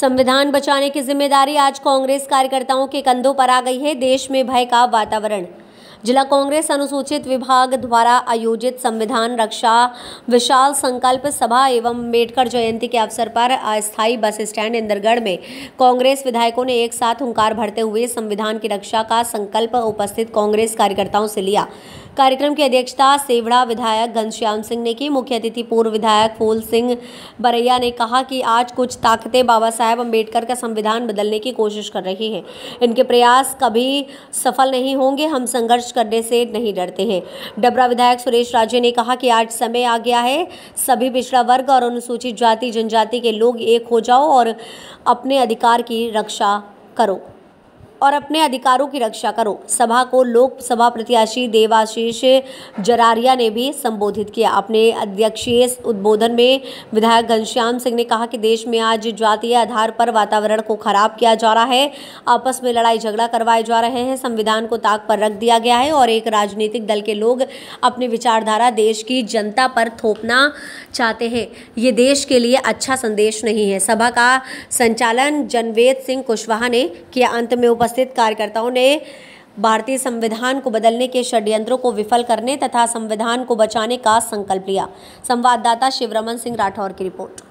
संविधान बचाने की जिम्मेदारी आज कांग्रेस कार्यकर्ताओं के कंधों पर आ गई है देश में भय का वातावरण जिला कांग्रेस अनुसूचित विभाग द्वारा आयोजित संविधान रक्षा विशाल संकल्प सभा एवं अम्बेडकर जयंती के अवसर पर अस्थायी बस स्टैंड इंदरगढ़ में कांग्रेस विधायकों ने एक साथ हंकार भरते हुए संविधान की रक्षा का संकल्प उपस्थित कांग्रेस कार्यकर्ताओं से लिया कार्यक्रम की अध्यक्षता सेवड़ा विधायक घनश्याम सिंह ने की मुख्य अतिथि पूर्व विधायक फूल सिंह बरैया ने कहा कि आज कुछ ताकतें बाबा साहेब अम्बेडकर का संविधान बदलने की कोशिश कर रही हैं इनके प्रयास कभी सफल नहीं होंगे हम संघर्ष करने से नहीं डरते हैं डबरा विधायक सुरेश राजे ने कहा कि आज समय आ गया है सभी पिछड़ा वर्ग और अनुसूचित जाति जनजाति के लोग एक हो जाओ और अपने अधिकार की रक्षा करो और अपने अधिकारों की रक्षा करो सभा को लोकसभा प्रत्याशी देवाशीष जरारिया ने भी संबोधित किया अपने अध्यक्षीय उद्बोधन में विधायक घनश्याम सिंह ने कहा कि देश में आज जातीय आधार पर वातावरण को खराब किया जा रहा है आपस में लड़ाई झगड़ा करवाए जा रहे हैं संविधान को ताक पर रख दिया गया है और एक राजनीतिक दल के लोग अपनी विचारधारा देश की जनता पर थोपना चाहते हैं ये देश के लिए अच्छा संदेश नहीं है सभा का संचालन जनवेद सिंह कुशवाहा ने किया अंत में उपस्थित उपस्थित कार्यकर्ताओं ने भारतीय संविधान को बदलने के षड्यंत्रों को विफल करने तथा संविधान को बचाने का संकल्प लिया संवाददाता शिवरमन सिंह राठौर की रिपोर्ट